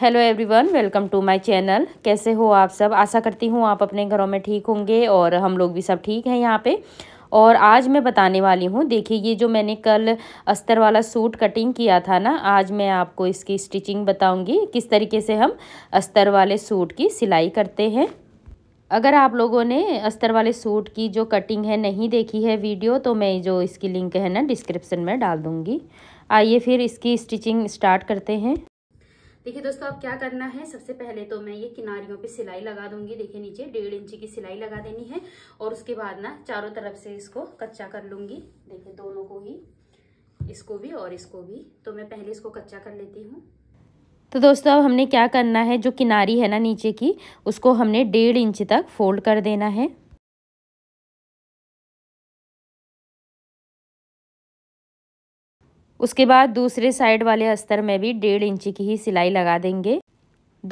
hello everyone welcome to my channel कैसे हो आप सब आशा करती हूँ आप अपने घरों में ठीक होंगे और हम लोग भी सब ठीक हैं यहाँ पे और आज मैं बताने वाली हूँ देखिए ये जो मैंने कल अस्तर वाला सूट कटिंग किया था ना आज मैं आपको इसकी स्टिचिंग बताऊँगी किस तरीके से हम अस्तर वाले सूट की सिलाई करते हैं अगर आप लोगों ने अस्तर वाले सूट की जो कटिंग है नहीं देखी है वीडियो तो मैं जो इसकी लिंक है ना डिस्क्रिप्सन में डाल दूँगी आइए फिर इसकी स्टिचिंग स्टार्ट करते हैं देखिए दोस्तों अब क्या करना है सबसे पहले तो मैं ये किनारियों पे सिलाई लगा दूंगी देखिए नीचे डेढ़ इंची की सिलाई लगा देनी है और उसके बाद ना चारों तरफ से इसको कच्चा कर लूंगी देखिए दोनों को ही इसको भी और इसको भी तो मैं पहले इसको कच्चा कर लेती हूँ तो दोस्तों अब हमने क्या करना है जो किनारी है ना नीचे की उसको हमने डेढ़ इंच तक फोल्ड कर देना है उसके बाद दूसरे साइड वाले अस्तर में भी डेढ़ इंची की ही सिलाई लगा देंगे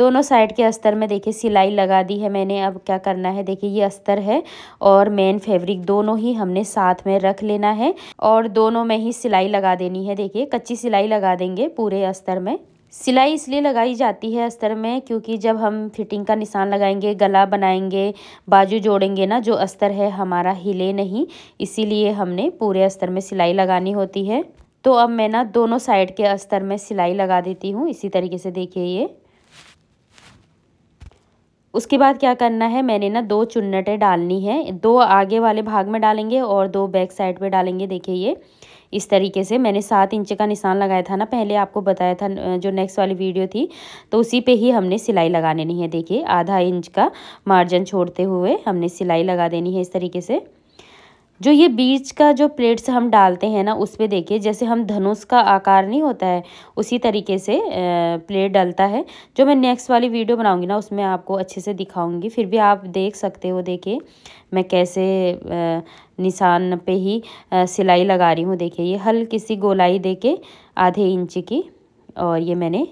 दोनों साइड के अस्तर में देखिए सिलाई लगा दी है मैंने अब क्या करना है देखिए ये अस्तर है और मेन फैब्रिक दोनों ही हमने साथ में रख लेना है और दोनों में ही सिलाई लगा देनी है देखिए कच्ची सिलाई लगा देंगे पूरे अस्तर में सिलाई इसलिए लगाई जाती है अस्तर में क्योंकि जब हम फिटिंग का निशान लगाएंगे गला बनाएंगे बाजू जोड़ेंगे ना जो अस्तर है हमारा हिले नहीं इसीलिए हमने पूरे अस्तर में सिलाई लगानी होती है तो अब मैं ना दोनों साइड के अस्तर में सिलाई लगा देती हूँ इसी तरीके से देखिए ये उसके बाद क्या करना है मैंने ना दो चुन्नटें डालनी है दो आगे वाले भाग में डालेंगे और दो बैक साइड पे डालेंगे देखिए ये इस तरीके से मैंने सात इंच का निशान लगाया था ना पहले आपको बताया था जो नेक्स्ट वाली वीडियो थी तो उसी पे ही हमने सिलाई लगा नहीं है देखिए आधा इंच का मार्जिन छोड़ते हुए हमने सिलाई लगा देनी है इस तरीके से जो ये बीज का जो प्लेट्स हम डालते हैं ना उस पर देखिए जैसे हम धनुष का आकार नहीं होता है उसी तरीके से प्लेट डलता है जो मैं नेक्स्ट वाली वीडियो बनाऊंगी ना उसमें आपको अच्छे से दिखाऊंगी फिर भी आप देख सकते हो देखिए मैं कैसे निशान पे ही सिलाई लगा रही हूँ देखिए ये हल्की सी गोलाई दे के आधे इंच की और ये मैंने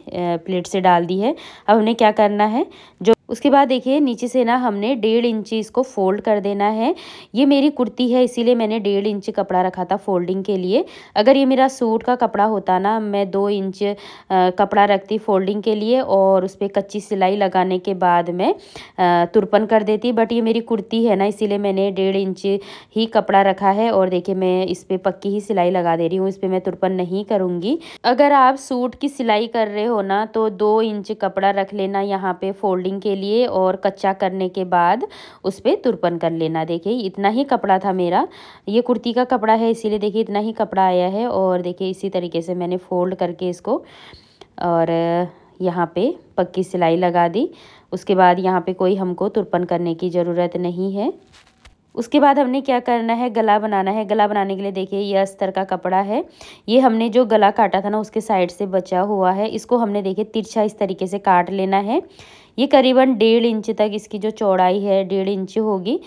प्लेट से डाल दी है अब उन्हें क्या करना है जो उसके बाद देखिए नीचे से ना हमने डेढ़ इंची इसको फोल्ड कर देना है ये मेरी कुर्ती है इसीलिए मैंने डेढ़ इंच कपड़ा रखा था फोल्डिंग के लिए अगर ये मेरा सूट का कपड़ा होता ना मैं दो इंच कपड़ा रखती फोल्डिंग के लिए और उस पर कच्ची सिलाई लगाने के बाद मैं तुरपन कर देती बट ये मेरी कुर्ती है ना इसीलिए मैंने डेढ़ इंच ही कपड़ा रखा है और देखिए मैं इस पर पक्की ही सिलाई लगा दे रही हूँ इस पर मैं तुरपन नहीं करूँगी अगर आप सूट की सिलाई कर रहे हो ना तो दो इंच कपड़ा रख लेना यहाँ पे फोल्डिंग के लिए और कच्चा करने के बाद उस पर तुरपन कर लेना देखिए इतना ही कपड़ा था मेरा ये कुर्ती का कपड़ा है इसीलिए देखिए इतना ही कपड़ा आया है और देखिए इसी तरीके से मैंने फोल्ड करके इसको और यहाँ पे पक्की सिलाई लगा दी उसके बाद यहाँ पे कोई हमको तुरपन करने की ज़रूरत नहीं है उसके बाद हमने क्या करना है गला बनाना है गला बनाने के लिए देखिए ये अस्तर का कपड़ा है ये हमने जो गला काटा था ना उसके साइड से बचा हुआ है इसको हमने देखिए तिरछा इस तरीके से काट लेना है ये करीबन डेढ़ इंच तक इसकी जो चौड़ाई है डेढ़ इंच होगी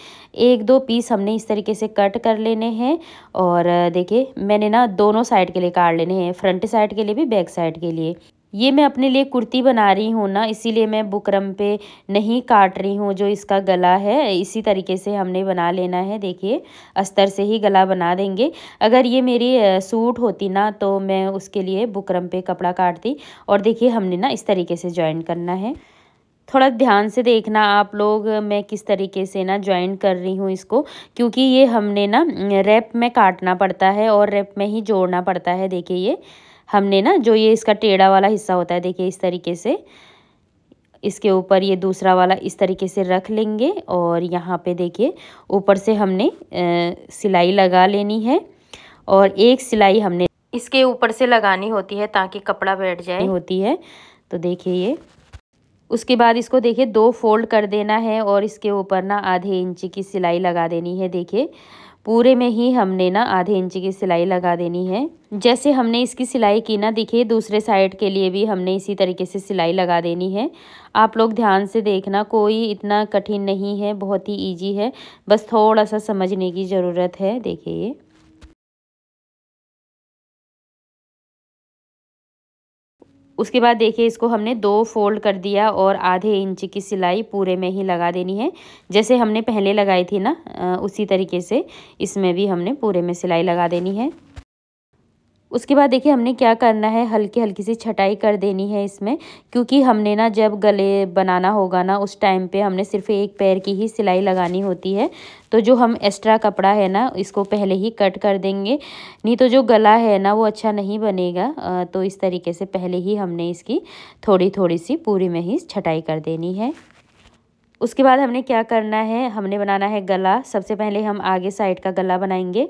एक दो पीस हमने इस तरीके से कट कर लेने हैं और देखिए मैंने ना दोनों साइड के लिए काट लेने हैं फ्रंट साइड के लिए भी बैक साइड के लिए ये मैं अपने लिए कुर्ती बना रही हूँ ना इसीलिए मैं बुकरम पे नहीं काट रही हूँ जो इसका गला है इसी तरीके से हमने बना लेना है देखिए अस्तर से ही गला बना देंगे अगर ये मेरी सूट होती ना तो मैं उसके लिए बुकरम पे कपड़ा काटती और देखिए हमने ना इस तरीके से ज्वाइन करना है थोड़ा ध्यान से देखना आप लोग मैं किस तरीके से ना ज्वाइन कर रही हूँ इसको क्योंकि ये हमने ना रैप में काटना पड़ता है और रैप में ही जोड़ना पड़ता है देखिए ये हमने ना जो ये इसका टेढ़ा वाला हिस्सा होता है देखिए इस तरीके से इसके ऊपर ये दूसरा वाला इस तरीके से रख लेंगे और यहाँ पे देखिए ऊपर से हमने सिलाई लगा लेनी है और एक सिलाई हमने इसके ऊपर से लगानी होती है ताकि कपड़ा बैठ जाए होती है तो देखिए ये उसके बाद इसको देखिए दो फोल्ड कर देना है और इसके ऊपर ना आधे इंच की सिलाई लगा देनी है देखिए पूरे में ही हमने ना आधे इंच की सिलाई लगा देनी है जैसे हमने इसकी सिलाई की ना देखिए दूसरे साइड के लिए भी हमने इसी तरीके से सिलाई लगा देनी है आप लोग ध्यान से देखना कोई इतना कठिन नहीं है बहुत ही ईजी है बस थोड़ा सा समझने की ज़रूरत है देखिए ये उसके बाद देखिए इसको हमने दो फोल्ड कर दिया और आधे इंच की सिलाई पूरे में ही लगा देनी है जैसे हमने पहले लगाई थी ना उसी तरीके से इसमें भी हमने पूरे में सिलाई लगा देनी है उसके बाद देखिए हमने क्या करना है हल्की हल्की सी छटाई कर देनी है इसमें क्योंकि हमने ना जब गले बनाना होगा ना उस टाइम पे हमने सिर्फ एक पैर की ही सिलाई लगानी होती है तो जो हम एक्स्ट्रा कपड़ा है ना इसको पहले ही कट कर देंगे नहीं तो जो गला है ना वो अच्छा नहीं बनेगा तो इस तरीके से पहले ही हमने इसकी थोड़ी थोड़ी सी पूरी में ही छटाई कर देनी है उसके बाद हमने क्या करना है हमने बनाना है गला सबसे पहले हम आगे साइड का गला बनाएंगे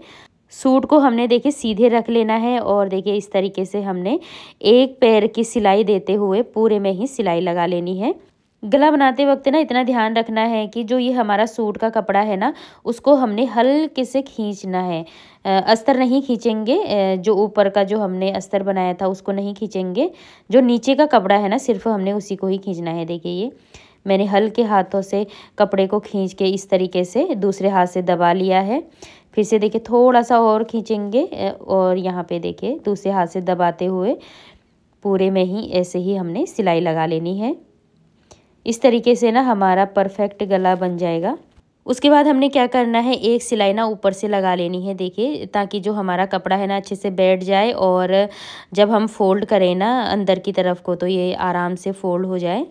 सूट को हमने देखिए सीधे रख लेना है और देखिए इस तरीके से हमने एक पैर की सिलाई देते हुए पूरे में ही सिलाई लगा लेनी है गला बनाते वक्त ना इतना ध्यान रखना है कि जो ये हमारा सूट का कपड़ा है ना उसको हमने हल्के से खींचना है अस्तर नहीं खींचेंगे जो ऊपर का जो हमने अस्तर बनाया था उसको नहीं खींचेंगे जो नीचे का कपड़ा है ना सिर्फ हमने उसी को ही खींचना है देखिए ये मैंने हल्के हाथों से कपड़े को खींच के इस तरीके से दूसरे हाथ से दबा लिया है फिर से देखिए थोड़ा सा और खींचेंगे और यहाँ पे देखिए दूसरे हाथ से दबाते हुए पूरे में ही ऐसे ही हमने सिलाई लगा लेनी है इस तरीके से ना हमारा परफेक्ट गला बन जाएगा उसके बाद हमने क्या करना है एक सिलाई ना ऊपर से लगा लेनी है देखिए ताकि जो हमारा कपड़ा है ना अच्छे से बैठ जाए और जब हम फोल्ड करें ना अंदर की तरफ को तो ये आराम से फोल्ड हो जाए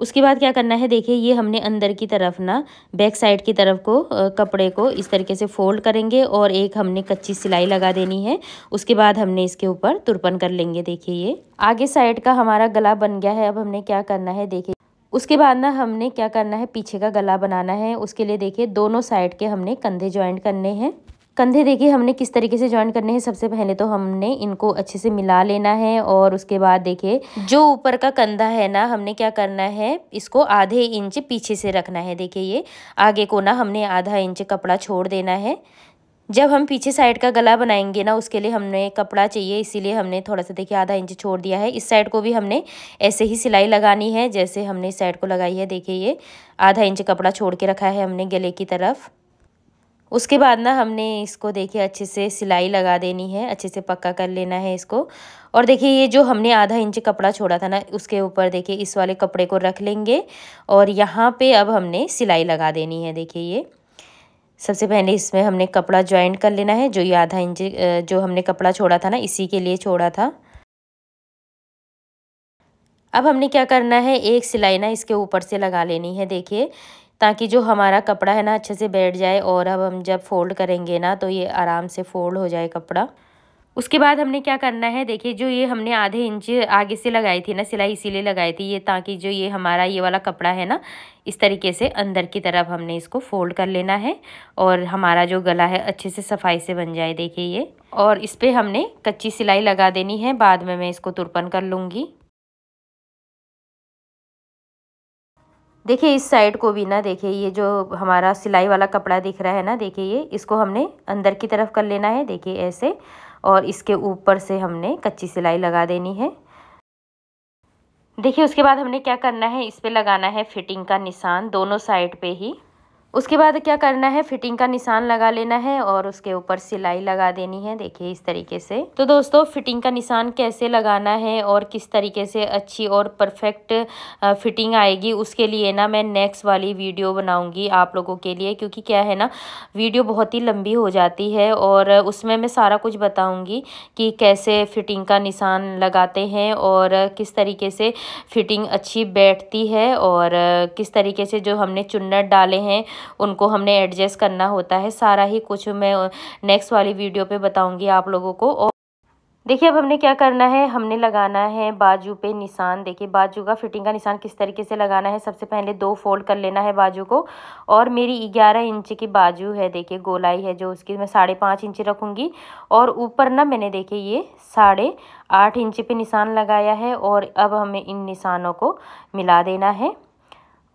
उसके बाद क्या करना है देखिए ये हमने अंदर की तरफ ना बैक साइड की तरफ को कपड़े को इस तरीके से फोल्ड करेंगे और एक हमने कच्ची सिलाई लगा देनी है उसके बाद हमने इसके ऊपर तुरपन कर लेंगे देखिए ये आगे साइड का हमारा गला बन गया है अब हमने क्या करना है देखिए उसके बाद ना हमने क्या करना है पीछे का गला बनाना है उसके लिए देखिए दोनों साइड के हमने कंधे ज्वाइंट करने हैं कंधे देखिए हमने किस तरीके से ज्वाइन करने हैं सबसे पहले तो हमने इनको अच्छे से मिला लेना है और उसके बाद देखिए जो ऊपर का कंधा है ना हमने क्या करना है इसको आधे इंच पीछे से रखना है देखिए ये आगे को ना हमने आधा इंच कपड़ा छोड़ देना है जब हम पीछे साइड का गला बनाएंगे ना उसके लिए हमने कपड़ा चाहिए इसीलिए हमने थोड़ा सा देखिए आधा इंच छोड़ दिया है इस साइड को भी हमने ऐसे ही सिलाई लगानी है जैसे हमने इस साइड को लगाई है देखिए ये आधा इंच कपड़ा छोड़ के रखा है हमने गले की तरफ उसके बाद ना हमने इसको देखिए अच्छे से सिलाई लगा देनी है अच्छे से पक्का कर लेना है इसको और देखिए ये जो हमने आधा इंच कपड़ा छोड़ा था ना उसके ऊपर देखिए इस वाले कपड़े को रख लेंगे और यहाँ पे अब हमने सिलाई लगा देनी है देखिए ये सबसे पहले इसमें हमने कपड़ा ज्वाइंट कर लेना है जो ये आधा इंच जो हमने कपड़ा छोड़ा था ना इसी के लिए छोड़ा था अब हमने क्या करना है एक सिलाई ना इसके ऊपर से लगा लेनी है देखिए ताकि जो हमारा कपड़ा है ना अच्छे से बैठ जाए और अब हम जब फोल्ड करेंगे ना तो ये आराम से फोल्ड हो जाए कपड़ा उसके बाद हमने क्या करना है देखिए जो ये हमने आधे इंच आगे से लगाई थी ना सिलाई इसीलिए लगाई थी ये ताकि जो ये हमारा ये वाला कपड़ा है ना इस तरीके से अंदर की तरफ हमने इसको फोल्ड कर लेना है और हमारा जो गला है अच्छे से सफाई से बन जाए देखिए ये और इस पर हमने कच्ची सिलाई लगा देनी है बाद में मैं इसको तुरपन कर लूँगी देखिए इस साइड को भी ना देखिए ये जो हमारा सिलाई वाला कपड़ा दिख रहा है ना देखिए ये इसको हमने अंदर की तरफ कर लेना है देखिए ऐसे और इसके ऊपर से हमने कच्ची सिलाई लगा देनी है देखिए उसके बाद हमने क्या करना है इस पर लगाना है फिटिंग का निशान दोनों साइड पे ही उसके बाद क्या करना है फिटिंग का निशान लगा लेना है और उसके ऊपर सिलाई लगा देनी है देखिए इस तरीके से तो दोस्तों फिटिंग का निशान कैसे लगाना है और किस तरीके से अच्छी और परफेक्ट फिटिंग आएगी उसके लिए ना मैं नेक्स्ट वाली वीडियो बनाऊंगी आप लोगों के लिए क्योंकि क्या है ना वीडियो बहुत ही लंबी हो जाती है और उसमें मैं सारा कुछ बताऊँगी कि कैसे फिटिंग का निशान लगाते हैं और किस तरीके से फिटिंग अच्छी बैठती है और किस तरीके से जो हमने चुन्नट डाले हैं उनको हमने एडजस्ट करना होता है सारा ही कुछ मैं नेक्स्ट वाली वीडियो पे बताऊंगी आप लोगों को और देखिए अब हमने क्या करना है हमने लगाना है बाजू पे निशान देखिए बाजू का फिटिंग का निशान किस तरीके से लगाना है सबसे पहले दो फोल्ड कर लेना है बाजू को और मेरी ग्यारह इंच की बाजू है देखिए गोलाई है जो उसकी मैं साढ़े पाँच इंच रखूँगी और ऊपर ना मैंने देखिए ये साढ़े आठ इंच पे निशान लगाया है और अब हमें इन निशानों को मिला देना है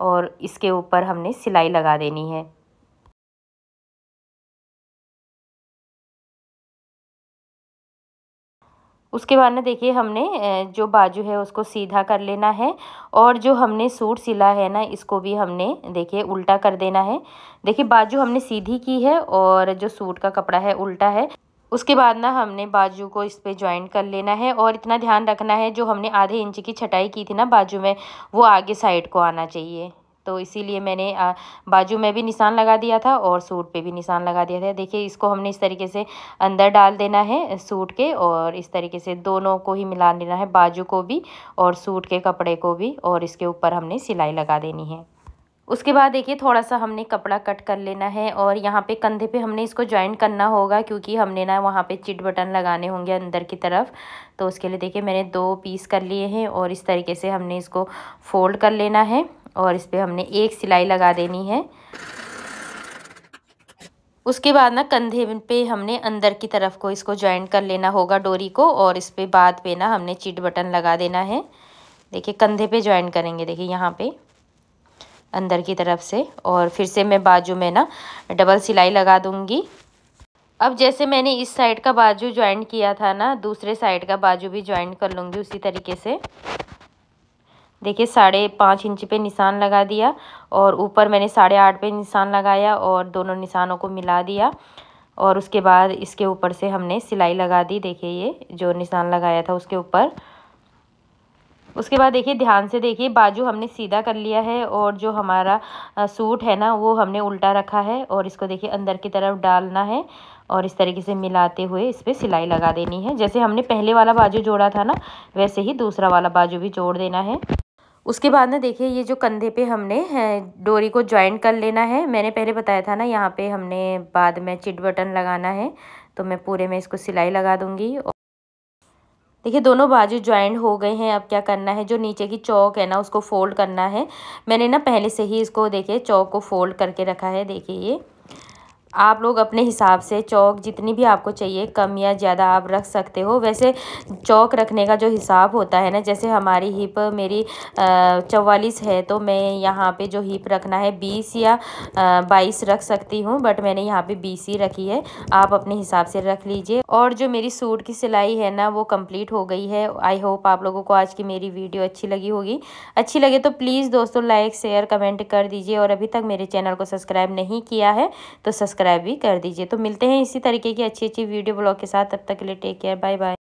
और इसके ऊपर हमने सिलाई लगा देनी है उसके बाद ना देखिए हमने जो बाजू है उसको सीधा कर लेना है और जो हमने सूट सिला है ना इसको भी हमने देखिए उल्टा कर देना है देखिए बाजू हमने सीधी की है और जो सूट का कपड़ा है उल्टा है उसके बाद ना हमने बाजू को इस पर ज्वाइन कर लेना है और इतना ध्यान रखना है जो हमने आधे इंच की छटाई की थी ना बाजू में वो आगे साइड को आना चाहिए तो इसीलिए मैंने बाजू में भी निशान लगा दिया था और सूट पे भी निशान लगा दिया था देखिए इसको हमने इस तरीके से अंदर डाल देना है सूट के और इस तरीके से दोनों को ही मिला लेना है बाजू को भी और सूट के कपड़े को भी और इसके ऊपर हमने सिलाई लगा देनी है उसके बाद देखिए थोड़ा सा हमने कपड़ा कट कर लेना है और यहाँ पे कंधे पे हमने इसको ज्वाइन करना होगा क्योंकि हमने ना वहाँ पे चिट बटन लगाने होंगे अंदर की तरफ तो उसके लिए देखिए मैंने दो पीस कर लिए हैं और इस तरीके से हमने इसको फोल्ड कर लेना है और इस पर हमने एक सिलाई लगा देनी है उसके बाद ना कंधे पे हमने अंदर की तरफ को इसको ज्वाइंट कर लेना होगा डोरी को और इस पर बाद पे ना हमने चिट बटन लगा देना है देखिए कंधे पे ज्वाइन करेंगे देखिए यहाँ पे अंदर की तरफ से और फिर से मैं बाजू में ना डबल सिलाई लगा दूंगी अब जैसे मैंने इस साइड का बाजू ज्वाइन किया था ना दूसरे साइड का बाजू भी ज्वाइंट कर लूँगी उसी तरीके से देखिए साढ़े पाँच इंच पे निशान लगा दिया और ऊपर मैंने साढ़े आठ पे निशान लगाया और दोनों निशानों को मिला दिया और उसके बाद इसके ऊपर से हमने सिलाई लगा दी देखिए ये जो निशान लगाया था उसके ऊपर उसके बाद देखिए ध्यान से देखिए बाजू हमने सीधा कर लिया है और जो हमारा सूट है ना वो हमने उल्टा रखा है और इसको देखिए अंदर की तरफ डालना है और इस तरीके से मिलाते हुए इस पर सिलाई लगा देनी है जैसे हमने पहले वाला बाजू जोड़ा था ना वैसे ही दूसरा वाला बाजू भी जोड़ देना है उसके बाद ना देखिए ये जो कंधे पे हमने डोरी को ज्वाइंट कर लेना है मैंने पहले बताया था ना यहाँ पे हमने बाद में चिट बटन लगाना है तो मैं पूरे में इसको सिलाई लगा दूँगी देखिए दोनों बाजू ज्वाइंट हो गए हैं अब क्या करना है जो नीचे की चौक है ना उसको फोल्ड करना है मैंने ना पहले से ही इसको देखिए चौक को फोल्ड करके रखा है देखिए ये आप लोग अपने हिसाब से चौक जितनी भी आपको चाहिए कम या ज़्यादा आप रख सकते हो वैसे चौक रखने का जो हिसाब होता है ना जैसे हमारी हिप मेरी चवालीस है तो मैं यहाँ पे जो हिप रखना है बीस या बाईस रख सकती हूँ बट मैंने यहाँ पे बीस ही रखी है आप अपने हिसाब से रख लीजिए और जो मेरी सूट की सिलाई है ना वो कम्प्लीट हो गई है आई होप आप लोगों को आज की मेरी वीडियो अच्छी लगी होगी अच्छी लगे तो प्लीज़ दोस्तों लाइक शेयर कमेंट कर दीजिए और अभी तक मेरे चैनल को सब्सक्राइब नहीं किया है तो सब्सक्राइब सब्सक्राइब भी कर दीजिए तो मिलते हैं इसी तरीके की अच्छी अच्छी वीडियो ब्लॉग के साथ तब तक के लिए टेक केयर बाय बाय